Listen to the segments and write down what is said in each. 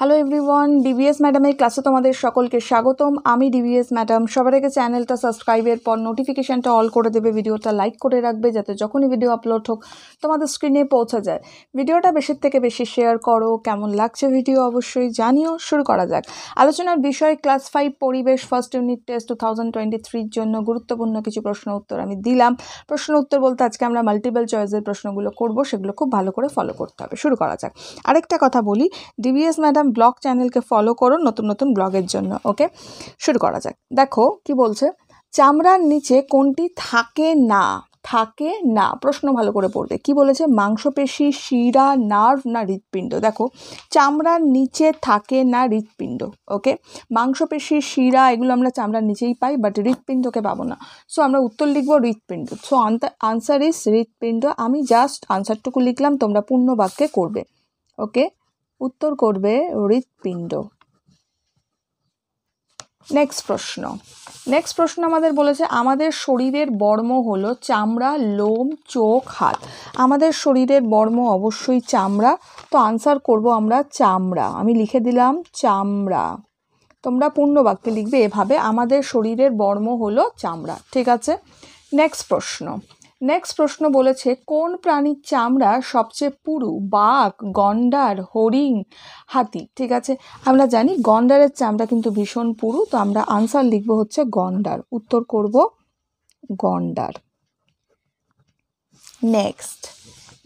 hello everyone DBS ম্যাডামের ক্লাসে তোমাদের সকলকে স্বাগতম আমি ডিবিএস ম্যাডাম সবার আগে চ্যানেলটা সাবস্ক্রাইবের পর নোটিফিকেশানটা অল করে দেবে ভিডিওটা লাইক করে রাখবে যাতে যখনই ভিডিও আপলোড হোক তোমাদের স্ক্রিনে পৌঁছা যায় ভিডিওটা বেশির থেকে বেশি শেয়ার করো কেমন লাগছে ভিডিও অবশ্যই জানিও শুরু করা যাক আলোচনার বিষয় ক্লাস ফাইভ পরিবেশ first unit test two thousand twenty থ্রির জন্য গুরুত্বপূর্ণ কিছু প্রশ্ন উত্তর আমি দিলাম প্রশ্ন উত্তর বলতে আজকে আমরা মাল্টিপল চয়েসের প্রশ্নগুলো করব সেগুলো খুব ভালো করে ফলো করতে হবে শুরু করা যাক আরেকটা কথা বলি ডিবিএস ম্যাডাম ইনস্টাগ্রাম ব্লগ চ্যানেলকে ফলো করো নতুন নতুন ব্লগের জন্য ওকে শুরু করা যাক দেখো কি বলছে চামড়ার নিচে কোনটি থাকে না থাকে না প্রশ্ন ভালো করে পড়বে কি বলেছে মাংসপেশি শিরা নার্ভ না হৃৎপিণ্ড দেখো চামড়ার নিচে থাকে না হৃৎপিণ্ড ওকে মাংসপেশি শিরা এগুলো আমরা চামড়ার নিচেই পাই বাট হৃৎপিণ্ডকে পাবো না সো আমরা উত্তর লিখবো হৃৎপিণ্ড সো আনসার ইস হৃৎপিণ্ড আমি জাস্ট আনসারটুকু লিখলাম তোমরা পূর্ণ বাক্যে করবে ওকে উত্তর করবে হৃৎপিণ্ড নেক্সট প্রশ্ন নেক্সট প্রশ্ন আমাদের বলেছে আমাদের শরীরের বর্ম হলো চামড়া লোম চোখ হাত আমাদের শরীরের বর্ম অবশ্যই চামড়া তো আনসার করব আমরা চামড়া আমি লিখে দিলাম চামড়া তোমরা পূর্ণ বাক্যে লিখবে এভাবে আমাদের শরীরের বর্ম হলো চামড়া ঠিক আছে নেক্সট প্রশ্ন নেক্সট প্রশ্ন বলেছে কোন প্রাণীর চামড়া সবচেয়ে পুরু বাঘ গন্ডার হরিং হাতি ঠিক আছে আমরা জানি গন্ডারের চামড়া কিন্তু ভীষণ পুরু তো আমরা আনসার লিখবো হচ্ছে গন্ডার উত্তর করব গন্ডার নেক্সট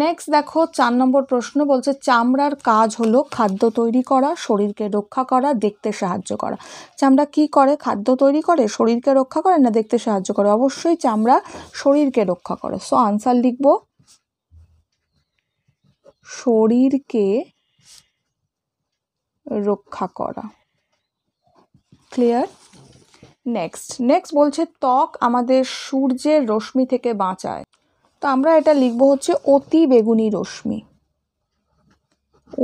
নেক্সট দেখো চার নম্বর প্রশ্ন বলছে চামড়ার কাজ হলো খাদ্য তৈরি করা শরীরকে রক্ষা করা দেখতে সাহায্য করা চামড়া কি করে খাদ্য তৈরি করে শরীরকে রক্ষা করে না দেখতে সাহায্য করে অবশ্যই চামড়া শরীরকে রক্ষা করে সো আনসার লিখব শরীরকে রক্ষা করা ক্লিয়ার নেক্সট নেক্সট বলছে ত্বক আমাদের সূর্যের রশ্মি থেকে বাঁচায় তো আমরা এটা লিখব হচ্ছে অতি বেগুনি রশ্মি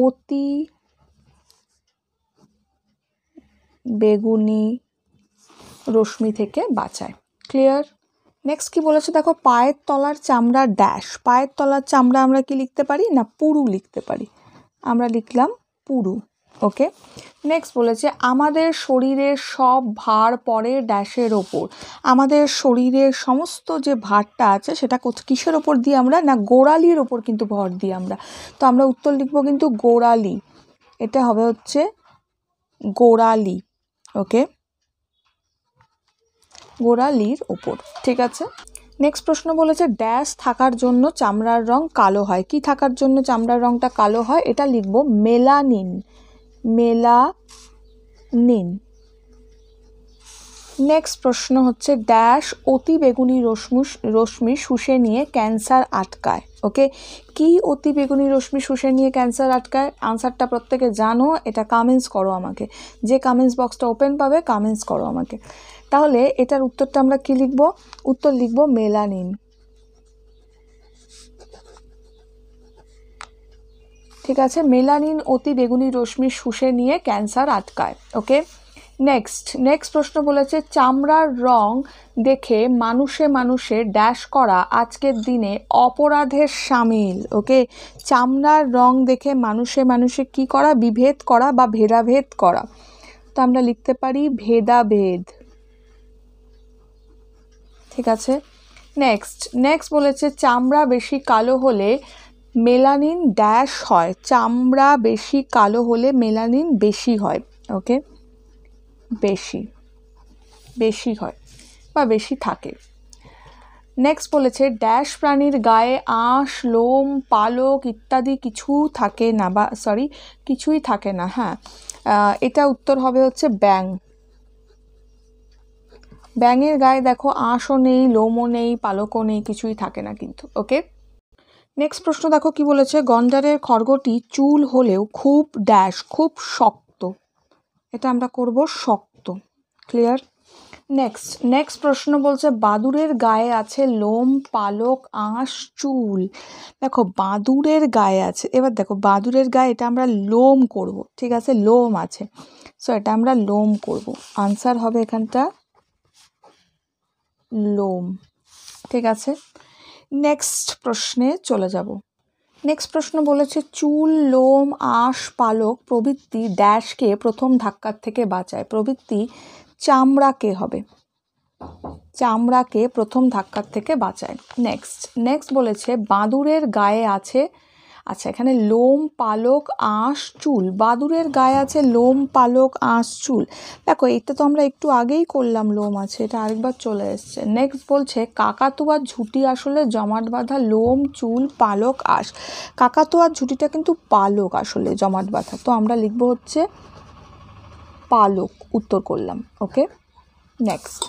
অতি বেগুনি রশ্মি থেকে বাঁচায় ক্লিয়ার নেক্সট কি বলেছে দেখো পায়ের তলার চামড়া ড্যাশ পায়ের তলার চামড়া আমরা কি লিখতে পারি না পুরু লিখতে পারি আমরা লিখলাম পুরু ওকে নেক্সট বলেছে আমাদের শরীরের সব ভার পড়ে ড্যাশের ওপর আমাদের শরীরের সমস্ত যে ভারটা আছে সেটা কিসের ওপর দিয়ে আমরা না গোড়ালির ওপর কিন্তু ভর দিই আমরা তো আমরা উত্তর লিখবো কিন্তু গোড়ালি এটা হবে হচ্ছে গোড়ালি ওকে গোড়ালির ওপর ঠিক আছে নেক্সট প্রশ্ন বলেছে ড্যাশ থাকার জন্য চামড়ার রং কালো হয় কি থাকার জন্য চামড়ার রংটা কালো হয় এটা লিখব মেলানিন মেলানিন নেক্সট প্রশ্ন হচ্ছে ড্যাশ অতি বেগুনি রশ্মি রশ্মি শুষে নিয়ে ক্যান্সার আটকায় ওকে কি অতি বেগুনি রশ্মি শুষে নিয়ে ক্যান্সার আটকায় আনসারটা প্রত্যেকে জানো এটা কামেন্টস করো আমাকে যে কামেন্টস বক্সটা ওপেন পাবে কামেন্টস করো আমাকে তাহলে এটার উত্তরটা আমরা কি লিখব উত্তর লিখব মেলানিন ঠিক আছে মেলানিন অতি বেগুনি রশ্মি শুষে নিয়ে ক্যান্সার আটকায় ওকে নেক্সট নেক্সট প্রশ্ন বলেছে চামড়ার রং দেখে মানুষে মানুষে ড্যাশ করা আজকের দিনে অপরাধের সামিল ওকে চামড়ার রং দেখে মানুষে মানুষে কি করা বিভেদ করা বা ভেদাভেদ করা তো আমরা লিখতে পারি ভেদাভেদ ঠিক আছে নেক্সট নেক্সট বলেছে চামড়া বেশি কালো হলে মেলানিন ড্যাশ হয় চামড়া বেশি কালো হলে মেলানিন বেশি হয় ওকে বেশি বেশি হয় বা বেশি থাকে নেক্সট বলেছে ড্যাশ প্রাণীর গায়ে আঁশ লোম পালক ইত্যাদি কিছু থাকে না বা সরি কিছুই থাকে না হ্যাঁ এটা উত্তর হবে হচ্ছে ব্যাং ব্যাঙের গায়ে দেখো আঁশও নেই লোমও নেই পালকও নেই কিছুই থাকে না কিন্তু ওকে নেক্সট প্রশ্ন দেখো কি বলেছে গন্ডারের খড়গটি চুল হলেও খুব ড্যাশ খুব শক্ত এটা আমরা করব শক্ত ক্লিয়ার নেক্সট নেক্সট প্রশ্ন বলছে বাদুরের গায়ে আছে লোম পালক আঁশ চুল দেখো বাদুরের গায়ে আছে এবার দেখো বাদুরের গায়ে এটা আমরা লোম করব ঠিক আছে লোম আছে সো এটা আমরা লোম করব আনসার হবে এখানটা লোম ঠিক আছে নেক্সট প্রশ্নে চলে যাব নেক্সট প্রশ্ন বলেছে চুল লোম আঁশ পালক প্রবৃত্তি ড্যাশকে প্রথম ধাক্কার থেকে বাঁচায় প্রবৃত্তি চামড়াকে হবে চামড়াকে প্রথম ধাক্কার থেকে বাঁচায় নেক্সট নেক্সট বলেছে বাঁদুরের গায়ে আছে আচ্ছা এখানে লোম পালক আঁশ চুল বাদুরের গায়ে আছে লোম পালক আঁশ চুল দেখো এটা তো আমরা একটু আগেই করলাম লোম আছে এটা আরেকবার চলে এসছে নেক্সট বলছে কাকাতুয়ার ঝুঁটি আসলে জমাট বাঁধা লোম চুল পালক আঁশ কাকাতুয়ার ঝুঁটিটা কিন্তু পালক আসলে জমাট বাঁধা তো আমরা লিখবো হচ্ছে পালক উত্তর করলাম ওকে নেক্সট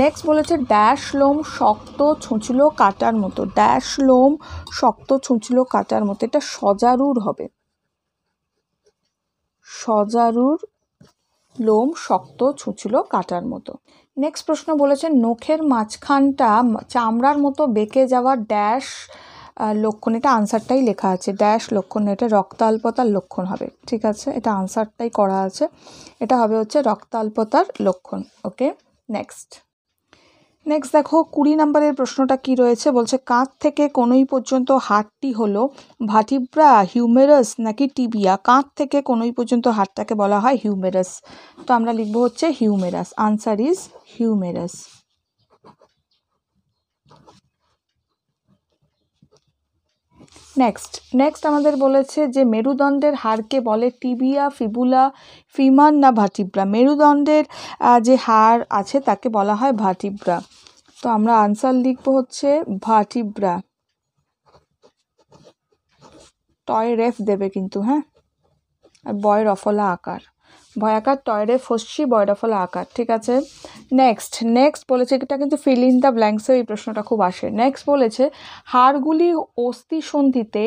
নেক্সট বলেছে ড্যাশ লোম শক্ত ছুঁচলো কাটার মতো ড্যাশ লোম শক্ত ছুঁচলো কাটার মতো এটা সজারুর হবে সজারুর লোম শক্ত ছুঁচলো কাটার মতো নেক্সট প্রশ্ন বলেছে নখের মাঝখানটা চামড়ার মতো বেঁকে যাওয়া ড্যাশ লক্ষণ এটা আনসারটাই লেখা আছে ড্যাশ লক্ষণ এটা রক্তাল্পতার লক্ষণ হবে ঠিক আছে এটা আনসারটাই করা আছে এটা হবে হচ্ছে রক্তাল্পতার লক্ষণ ওকে নেক্সট নেক্সট দেখো কুড়ি নাম্বারের প্রশ্নটা কি রয়েছে বলছে কাঁধ থেকে কোনোই পর্যন্ত হাটটি হলো ভাটিব্রা হিউমেরাস নাকি টিবিয়া কাঁধ থেকে কোনোই পর্যন্ত হাটটাকে বলা হয় হিউমেরাস তো আমরা লিখবো হচ্ছে humerus answer is humerus next next আমাদের বলেছে যে মেরুদণ্ডের হাড়কে বলে টিবিয়া ফিবুলা ফিমান না ভাটিব্রা মেরুদণ্ডের যে হাড় আছে তাকে বলা হয় ভাটিব্রা তো আমরা আনসার লিখবো হচ্ছে ভাটিব্রা টয় রেফ দেবে কিন্তু হ্যাঁ আর বয় রফলা আকার ভয়াকার টয়রে ফসছি বয়ডাফল আকার ঠিক আছে নেক্সট নেক্সট বলেছে এটা কিন্তু ফিল ইন দ্য ব্ল্যাঙ্কসে এই প্রশ্নটা খুব আসে নেক্সট বলেছে হাড়গুলি অস্থিসন্ধিতে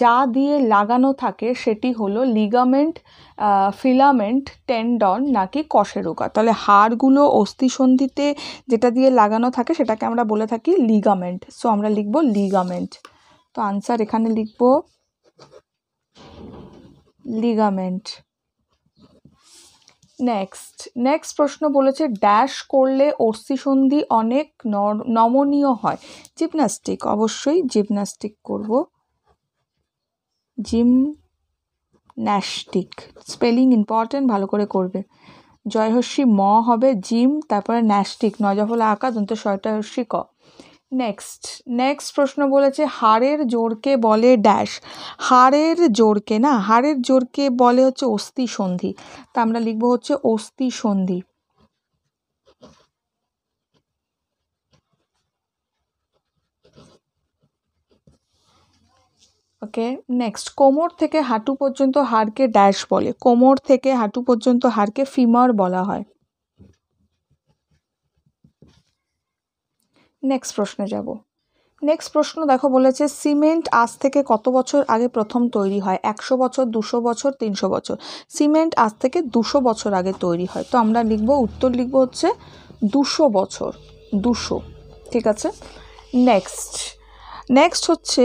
যা দিয়ে লাগানো থাকে সেটি হলো লিগামেন্ট ফিলামেন্ট টেন্ডন নাকি কশেরোগা তাহলে হাড়গুলো অস্থিসন্ধিতে যেটা দিয়ে লাগানো থাকে সেটাকে আমরা বলে থাকি লিগামেন্ট সো আমরা লিখব লিগামেন্ট তো আনসার এখানে লিখব লিগামেন্ট নেক্সট নেক্সট প্রশ্ন বলেছে ড্যাশ করলে অর্সি সন্ধি অনেক নমনীয় হয় জিমনাস্টিক অবশ্যই জিমনাস্টিক করব জিম ন্যাস্টিক স্পেলিং ইম্পর্টেন্ট ভালো করে করবে জয়হস্যি ম হবে জিম তারপরে ন্যাস্টিক নজফলা আঁকা দন্ত শয়টাহস্যি ক নেক্সট নেক্সট প্রশ্ন বলেছে হাড়ের জোরকে বলে ড্যাশ হাড়ের জোরকে না হাড়ের জোরকে বলে হচ্ছে অস্থি সন্ধি তা আমরা লিখবো হচ্ছে অস্থি সন্ধি ওকে নেক্সট কোমর থেকে হাঁটু পর্যন্ত হাড়কে ড্যাশ বলে কোমর থেকে হাঁটু পর্যন্ত হাড়কে ফিমার বলা হয় নেক্সট প্রশ্নে যাব নেক্সট প্রশ্ন দেখো বলেছে সিমেন্ট আজ থেকে কত বছর আগে প্রথম তৈরি হয় একশো বছর দুশো বছর তিনশো বছর সিমেন্ট আজ থেকে দুশো বছর আগে তৈরি হয় তো আমরা লিখব উত্তর লিখবো হচ্ছে দুশো বছর দুশো ঠিক আছে নেক্সট নেক্সট হচ্ছে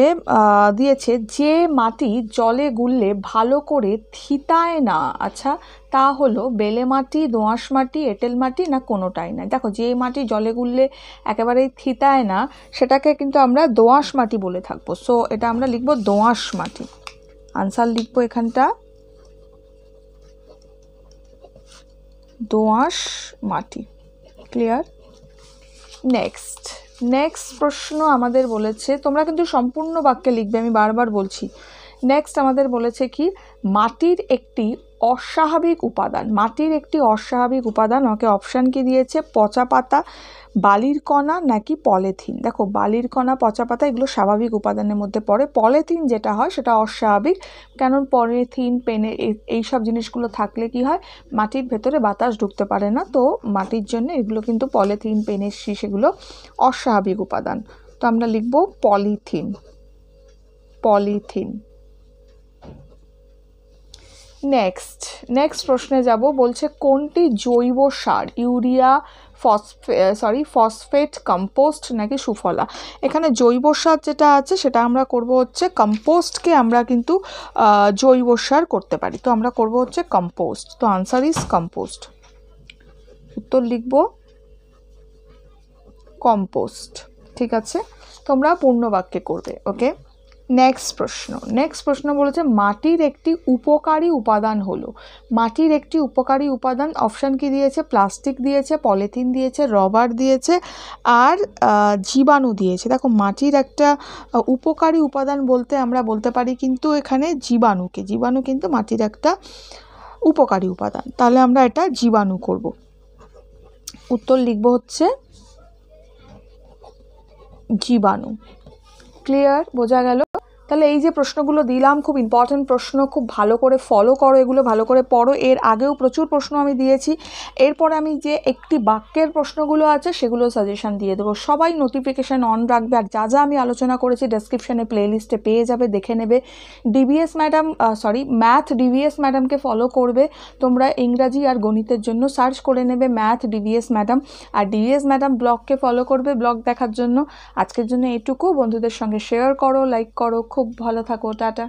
দিয়েছে যে মাটি জলে গুললে ভালো করে থিতায় না আচ্ছা তা হলো বেলে মাটি দোঁয়াশ মাটি এঁটেল মাটি না কোনোটাই না দেখো যে মাটি জলে গুললে একেবারেই থিতায় না সেটাকে কিন্তু আমরা দোঁয়াশ মাটি বলে থাকবো সো এটা আমরা লিখব দোঁয়াশ মাটি আনসার লিখবো এখানটা দোঁয়াশ মাটি ক্লিয়ার নেক্সট নেক্সট প্রশ্ন আমাদের বলেছে তোমরা কিন্তু সম্পূর্ণ বাক্যে লিখবে আমি বারবার বলছি নেক্সট আমাদের বলেছে কি মাটির একটি অস্বাভাবিক উপাদান মাটির একটি অস্বাভাবিক উপাদান ওকে অপশান কি দিয়েছে পচা পাতা বালির কণা নাকি পলিথিন দেখো বালির কণা পচা পাতা এগুলো স্বাভাবিক উপাদানের মধ্যে পড়ে পলিথিন যেটা হয় সেটা অস্বাভাবিক কেন পলিথিন পেনে এই সব জিনিসগুলো থাকলে কি হয় মাটির ভেতরে বাতাস ঢুকতে পারে না তো মাটির জন্য এগুলো কিন্তু পলিথিন পেনের শীষ এগুলো অস্বাভাবিক উপাদান তো আমরা লিখব পলিথিন পলিথিন নেক্সট নেক্সট প্রশ্নে যাব বলছে কোনটি জৈব সার ইউরিয়া ফসফে সরি ফসফেট কম্পোস্ট নাকি সুফলা এখানে জৈব সার যেটা আছে সেটা আমরা করব হচ্ছে কম্পোস্টকে আমরা কিন্তু জৈব সার করতে পারি তো আমরা করব হচ্ছে কম্পোস্ট তো আনসার ইজ কম্পোস্ট উত্তর লিখব কম্পোস্ট ঠিক আছে তোমরা পূর্ণ বাক্যে করবে ওকে নেক্সট প্রশ্ন নেক্সট প্রশ্ন বলেছে মাটির একটি উপকারী উপাদান হলো মাটির একটি উপকারী উপাদান অপশান কি দিয়েছে প্লাস্টিক দিয়েছে পলিথিন দিয়েছে রবার দিয়েছে আর জীবাণু দিয়েছে দেখো মাটির একটা উপকারী উপাদান বলতে আমরা বলতে পারি কিন্তু এখানে জীবাণুকে জীবাণু কিন্তু মাটির একটা উপকারী উপাদান তাহলে আমরা এটা জীবাণু করব উত্তর লিখব হচ্ছে জীবাণু ক্লিয়ার বোঝা গেল তাহলে এই যে প্রশ্নগুলো দিলাম খুব ইম্পর্ট্যান্ট প্রশ্ন খুব ভালো করে ফলো করো এগুলো ভালো করে পড়ো এর আগেও প্রচুর প্রশ্ন আমি দিয়েছি এরপরে আমি যে একটি বাক্যের প্রশ্নগুলো আছে সেগুলো সাজেশান দিয়ে দেবো সবাই নোটিফিকেশান অন রাখবে আর যা যা আমি আলোচনা করেছি ডেসক্রিপশানে প্লেলিস্টে পেয়ে যাবে দেখে নেবে DBS madam sorry math DBS ম্যাডামকে ফলো করবে তোমরা ইংরাজি আর গণিতের জন্য সার্চ করে নেবে ম্যাথ ডিবিএস ম্যাডাম আর ডিবিএস ম্যাডাম ব্লগকে ফলো করবে ব্লগ দেখার জন্য আজকের জন্য এটুকু বন্ধুদের সঙ্গে শেয়ার করো লাইক করো খুব খুব ভালো থাকো টাটা